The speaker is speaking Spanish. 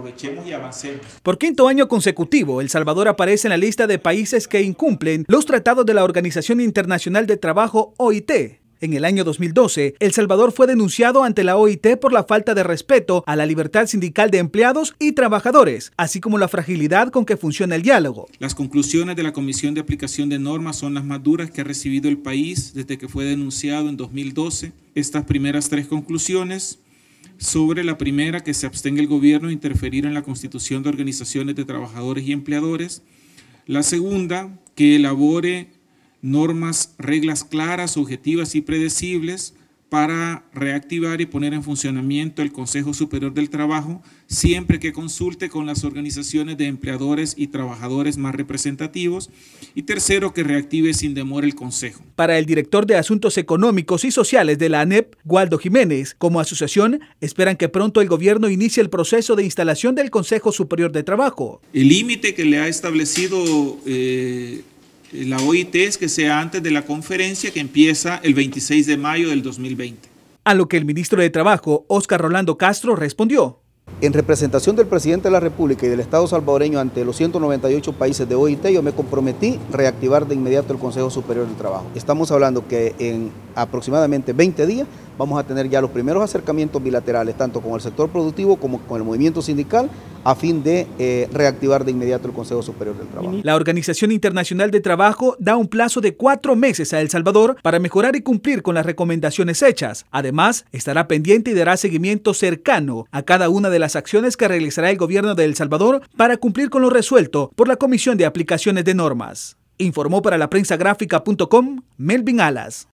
Aprovechemos y avancemos. Por quinto año consecutivo, El Salvador aparece en la lista de países que incumplen los tratados de la Organización Internacional de Trabajo, OIT. En el año 2012, El Salvador fue denunciado ante la OIT por la falta de respeto a la libertad sindical de empleados y trabajadores, así como la fragilidad con que funciona el diálogo. Las conclusiones de la Comisión de Aplicación de Normas son las más duras que ha recibido el país desde que fue denunciado en 2012. Estas primeras tres conclusiones sobre la primera, que se abstenga el gobierno de interferir en la constitución de organizaciones de trabajadores y empleadores. La segunda, que elabore normas, reglas claras, objetivas y predecibles para reactivar y poner en funcionamiento el Consejo Superior del Trabajo, siempre que consulte con las organizaciones de empleadores y trabajadores más representativos. Y tercero, que reactive sin demora el Consejo. Para el director de Asuntos Económicos y Sociales de la ANEP, Waldo Jiménez, como asociación, esperan que pronto el gobierno inicie el proceso de instalación del Consejo Superior de Trabajo. El límite que le ha establecido... Eh, eh, la OIT es que sea antes de la conferencia que empieza el 26 de mayo del 2020. A lo que el ministro de Trabajo, Oscar Rolando Castro, respondió. En representación del presidente de la República y del Estado salvadoreño ante los 198 países de OIT, yo me comprometí a reactivar de inmediato el Consejo Superior del Trabajo. Estamos hablando que en aproximadamente 20 días vamos a tener ya los primeros acercamientos bilaterales, tanto con el sector productivo como con el movimiento sindical, a fin de eh, reactivar de inmediato el Consejo Superior del Trabajo. La Organización Internacional de Trabajo da un plazo de cuatro meses a El Salvador para mejorar y cumplir con las recomendaciones hechas. Además, estará pendiente y dará seguimiento cercano a cada una de las acciones que realizará el gobierno de El Salvador para cumplir con lo resuelto por la Comisión de Aplicaciones de Normas. Informó para la prensa gráfica.com Melvin Alas.